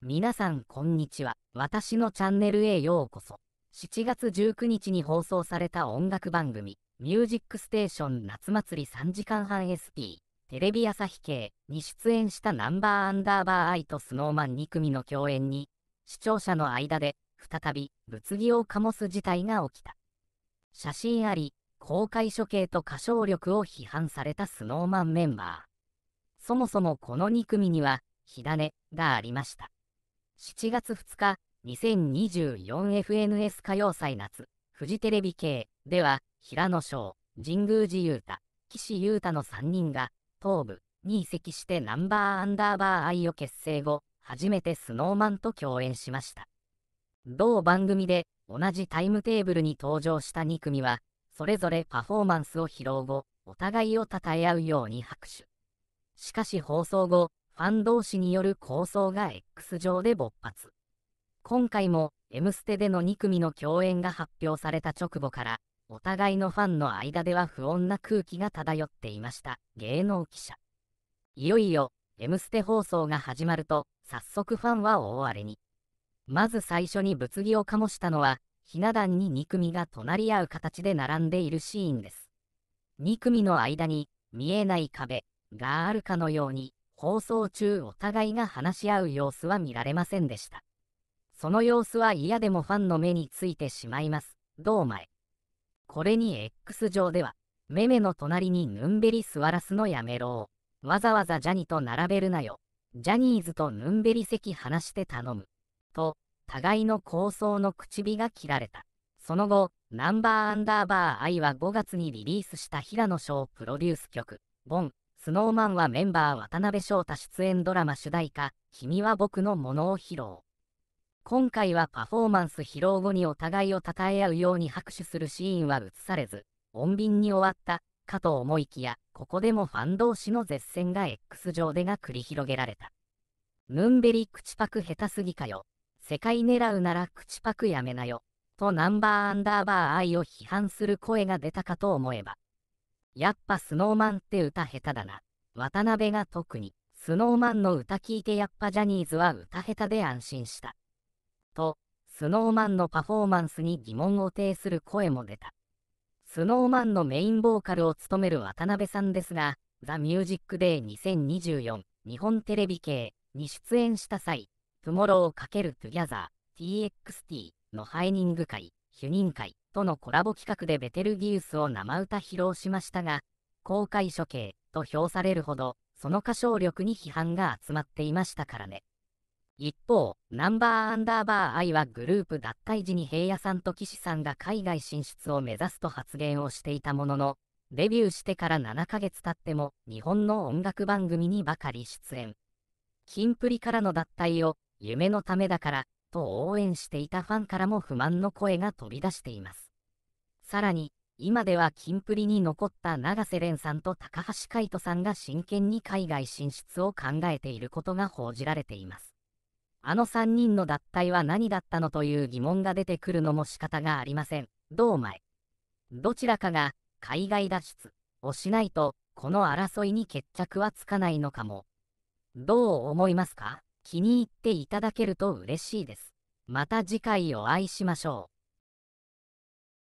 皆さんこんにちは。私のチャンネルへようこそ。7月19日に放送された音楽番組、ミュージックステーション夏祭り3時間半 SP、テレビ朝日系に出演したナンバーアンダーバーアイとスノーマン2組の共演に、視聴者の間で、再び、物議を醸す事態が起きた。写真あり、公開処刑と歌唱力を批判されたスノーマンメンバー。そもそもこの2組には、火種がありました。7月2日、2024FNS 歌謡祭夏、フジテレビ系では、平野翔、神宮寺勇太、岸優太の3人が、東部に移籍してナンバーアンダーバー愛を結成後、初めてスノーマンと共演しました。同番組で、同じタイムテーブルに登場した2組は、それぞれパフォーマンスを披露後、お互いを称え合うように拍手。しかし放送後、ファン同士による抗争が X 上で勃発。今回も、M ステでの2組の共演が発表された直後から、お互いのファンの間では不穏な空気が漂っていました。芸能記者。いよいよ、M ステ放送が始まると、早速ファンは大荒れに。まず最初に物議を醸したのは、ひな壇に2組が隣り合う形で並んでいるシーンです。2組の間に、見えない壁があるかのように、放送中お互いが話し合う様子は見られませんでした。その様子は嫌でもファンの目についてしまいます。どうまえ。これに X 上では、メメの隣にヌンベリ座らすのやめろわざわざジャニと並べるなよ。ジャニーズとヌンベリ席話して頼む。と、互いの構想の口火が切られた。その後、ナンバーアンダーバー愛は5月にリリースした平野翔プロデュース曲、ボン、スノーマンはメンバー渡辺翔太出演ドラマ主題歌、君は僕のものを披露。今回はパフォーマンス披露後にお互いを称え合うように拍手するシーンは映されず、穏便に終わったかと思いきや、ここでもファン同士の絶戦が X 上でが繰り広げられた。ムンベリ口パク下手すぎかよ。世界狙うなら口パクやめなよ。とナンバーアンダーバー愛を批判する声が出たかと思えば。やっぱスノーマンって歌下手だな。渡辺が特に、スノーマンの歌聞いてやっぱジャニーズは歌下手で安心した。と、スノーマンのパフォーマンスに疑問を呈する声も出た。スノーマンのメインボーカルを務める渡辺さんですが、ザ・ミュージック・デイ2024日本テレビ系に出演した際、トゥモローかけるトゥギャザー TXT のハイニング会、ヒ任会とのコラボ企画でベテルギウスを生歌披露しましたが、公開処刑と評されるほど、その歌唱力に批判が集まっていましたからね。一方、ナンバーアンダーバー I はグループ脱退時に平野さんと岸さんが海外進出を目指すと発言をしていたものの、デビューしてから7ヶ月経っても日本の音楽番組にばかり出演。キンプリからの脱退を夢のためだからと応援していたファンからも不満の声が飛び出しています。さらに、今ではキンプリに残った永瀬廉さんと高橋海人さんが真剣に海外進出を考えていることが報じられています。あの3人の脱退は何だったのという疑問が出てくるのも仕方がありません。どう前。どちらかが海外脱出をしないと、この争いに決着はつかないのかも。どう思いますか気に入っていただけると嬉しいです。また次回お会いしましょう。